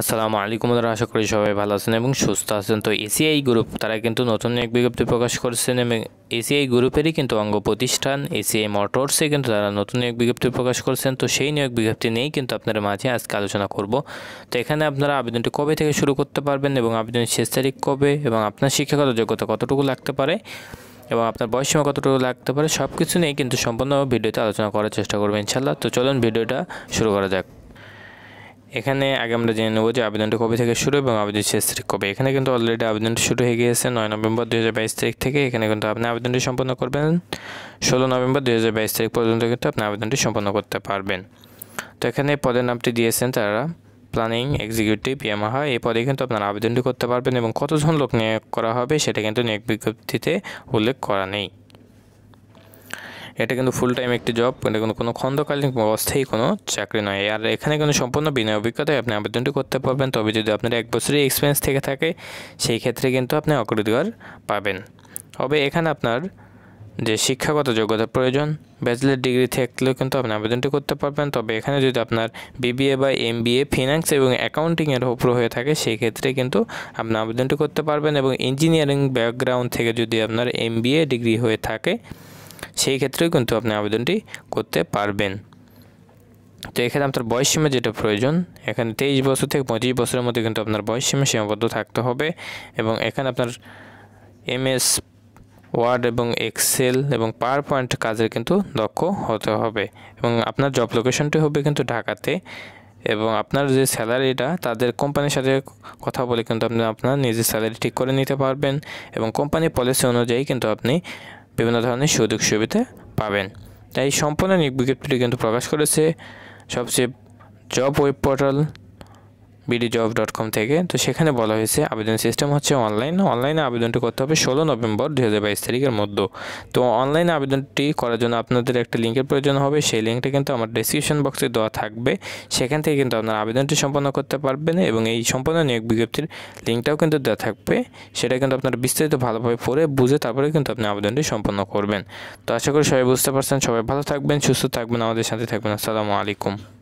আসসালামু আলাইকুম আশা করি সবাই ভালো আছেন এবং সুস্থ আছেন তো এসিআই গ্রুপ তারা কিন্তু নতুন এক বিজ্ঞপ্তি প্রকাশ করেছেন এবং এসিআই গ্রুপেরই কিন্তু অঙ্গ প্রতিষ্ঠান এসিআই মোটরসে কিন্তু তারা নতুন এক বিজ্ঞপ্তি প্রকাশ করেছেন তো সেই নিয়োগ বিজ্ঞপ্তি নিয়েই কিন্তু আপনার মাঝে আজকে আলোচনা করব তো এখানে আপনারা আবেদনটি কবে থেকে শুরু করতে পারবেন এবং আবেদনের শেষ তারিখ কবে এবং আপনার শিক্ষাগত যোগ্যতা কতটুকু লাগতে পারে এবং আপনার বয়স সীমা কতটুকু লাগতে পারে সব কিছু নিয়েই কিন্তু সম্পূর্ণ ভিডিওতে আলোচনা করার চেষ্টা করবেন ইনশাল্লাহ তো চলুন ভিডিওটা শুরু করা যাক এখানে আগে আমরা জেনে নেব যে আবেদনটি কবে থেকে শুরু এবং আবেদন শেষ তারিখ কবে এখানে কিন্তু অলরেডি আবেদনটি শুরু হয়ে গিয়েছে নয় নভেম্বর দু তারিখ থেকে এখানে কিন্তু আপনি আবেদনটি সম্পন্ন করবেন ষোলো নভেম্বর দু তারিখ পর্যন্ত কিন্তু আপনি আবেদনটি সম্পন্ন করতে পারবেন তো এখানে পদের নামটি দিয়েছেন তারা প্ল্যানিং এক্সিকিউটিভ ইয়ামাহা এই পদে কিন্তু আপনারা আবেদনটি করতে পারবেন এবং কতজন লোক নিয়োগ করা হবে সেটা কিন্তু নিয়োগ বিজ্ঞপ্তিতে উল্লেখ করা নেই এটা কিন্তু ফুল টাইম একটি জব এটা কিন্তু কোনো খন্ডকালীন অস্থায়ী কোনো চাকরি নয় আর এখানে কিন্তু সম্পূর্ণ বিনয় অভিজ্ঞতায় আপনি আবেদনটি করতে পারবেন তবে যদি আপনার এক বছরের এক্সপিরিয়েন্স থেকে থাকে সেই ক্ষেত্রে কিন্তু আপনি অগ্রাধিকার পাবেন তবে এখানে আপনার যে শিক্ষাগত যোগ্যতার প্রয়োজন ব্যাচেলার ডিগ্রি থাকলেও কিন্তু আপনি আবেদনটি করতে পারবেন তবে এখানে যদি আপনার বিবিএ বা এম বিএ ফিনান্স এবং অ্যাকাউন্টিংয়ের ওপর হয়ে থাকে সেই ক্ষেত্রে কিন্তু আপনি আবেদনটি করতে পারবেন এবং ইঞ্জিনিয়ারিং ব্যাকগ্রাউন্ড থেকে যদি আপনার এম বিএ ডিগ্রি হয়ে থাকে সেই ক্ষেত্রেও কিন্তু আপনি আবেদনটি করতে পারবেন তো এখানে আপনার বয়স সীমা যেটা প্রয়োজন এখানে তেইশ বছর থেকে পঁচিশ বছরের মধ্যে কিন্তু আপনার বয়স সীমা সীমাবদ্ধ থাকতে হবে এবং এখানে আপনার এমএস ওয়ার্ড এবং এক্সেল এবং পাওয়ার পয়েন্ট কাজের কিন্তু দক্ষ হতে হবে এবং আপনার জব লোকেশনটি হবে কিন্তু ঢাকাতে এবং আপনার যে স্যালারিটা তাদের কোম্পানির সাথে কথা বলে কিন্তু আপনি আপনার নিজের স্যালারি ঠিক করে নিতে পারবেন এবং কোম্পানির পলিসি অনুযায়ী কিন্তু আপনি বিভিন্ন ধরনের সুযোগ সুবিধা পাবেন তাই সম্পূর্ণ বিজ্ঞপ্তিটি কিন্তু প্রকাশ করেছে সবচেয়ে job web portal BDjob dot com থেকে তো সেখানে বলা হয়েছে আবেদন সিস্টেম হচ্ছে অনলাইন অনলাইনে আবেদনটি করতে হবে ষোলো নভেম্বর দু হাজার বাইশ তারিখের মধ্যে তো অনলাইনে আবেদনটি করার জন্য আপনাদের একটা লিঙ্কের প্রয়োজন হবে সেই লিঙ্কটা কিন্তু আমার ডিসক্রিপশন বক্সে দেওয়া থাকবে সেখান থেকে কিন্তু আপনারা আবেদনটি সম্পন্ন করতে পারবেন এবং এই সম্পন্ন নিয়োগ বিজ্ঞপ্তির লিঙ্কটাও কিন্তু দেওয়া থাকবে সেটা কিন্তু আপনারা বিস্তারিত ভালোভাবে পড়ে বুঝে তারপরে কিন্তু আপনি আবেদনটি সম্পন্ন করবেন তো আশা করি সবাই বুঝতে পারছেন সবাই ভালো থাকবেন সুস্থ থাকবেন আমাদের সাথে থাকবেন আসসালামু আলাইকুম